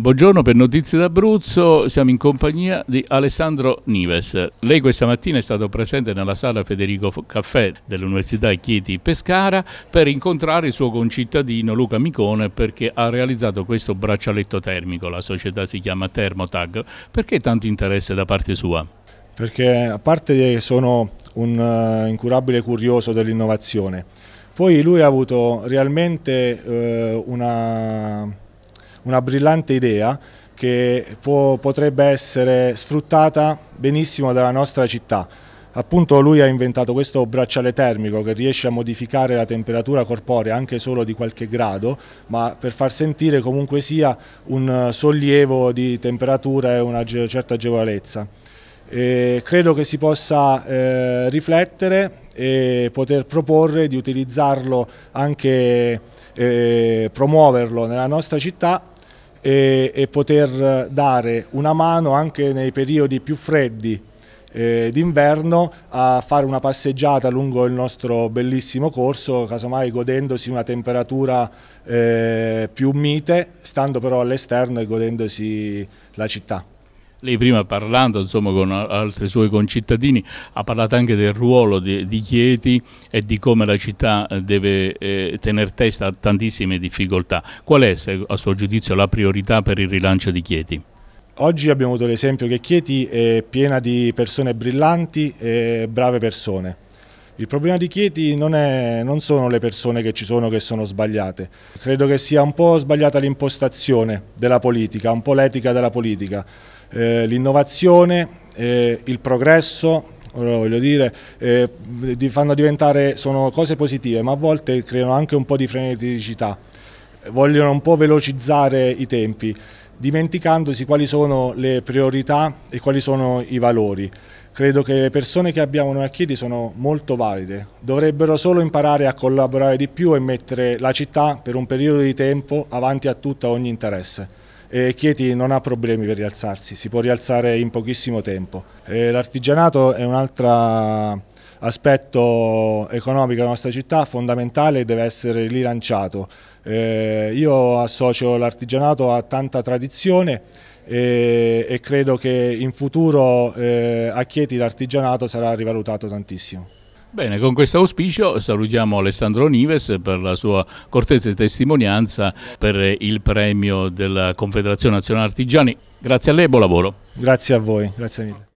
Buongiorno per Notizie d'Abruzzo, siamo in compagnia di Alessandro Nives. Lei questa mattina è stato presente nella sala Federico Caffè dell'Università Chieti Pescara per incontrare il suo concittadino Luca Micone perché ha realizzato questo braccialetto termico, la società si chiama Termotag. Perché tanto interesse da parte sua? Perché a parte che eh, sono un eh, incurabile curioso dell'innovazione, poi lui ha avuto realmente eh, una una brillante idea che può, potrebbe essere sfruttata benissimo dalla nostra città. Appunto lui ha inventato questo bracciale termico che riesce a modificare la temperatura corporea anche solo di qualche grado, ma per far sentire comunque sia un sollievo di temperatura e una certa agevolezza. E credo che si possa eh, riflettere e poter proporre di utilizzarlo anche, eh, promuoverlo nella nostra città e, e, poter dare una mano anche nei periodi più freddi eh, d'inverno a fare una passeggiata lungo il nostro bellissimo corso, casomai godendosi una temperatura eh, più mite, stando però all'esterno e godendosi la città. Lei prima parlando insomma, con altri suoi concittadini ha parlato anche del ruolo di, di Chieti e di come la città eh, deve eh, tener testa a tantissime difficoltà. Qual è a suo giudizio la priorità per il rilancio di Chieti? Oggi abbiamo avuto l'esempio che Chieti è piena di persone brillanti e brave persone. Il problema di Chieti non, è, non, sono le persone che ci sono che sono sbagliate, credo che sia un po' sbagliata l'impostazione della politica, un po' l'etica della politica eh, l'innovazione, eh, il progresso, voglio dire, eh, fanno diventare, sono cose positive, ma a volte creano anche un po' di freneticità, vogliono un po' velocizzare i tempi, dimenticandosi quali sono le priorità e quali sono i valori. Credo che le persone che abbiamo noi a Chieti sono molto valide, dovrebbero solo imparare a collaborare di più e mettere la città per un periodo di tempo avanti a tutto ogni interesse eh, Chieti non ha problemi per rialzarsi, si può rialzare in pochissimo tempo. l'artigianato è un altro aspetto economico della nostra città fondamentale e deve essere rilanciato. io associo l'artigianato a tanta tradizione e credo che in futuro eh, a Chieti l'artigianato sarà rivalutato tantissimo. Bene, con questo auspicio salutiamo Alessandro Nives per la sua cortese testimonianza per il premio della Confederazione Nazionale Artigiani. Grazie a lei e buon lavoro. Grazie a voi, grazie mille.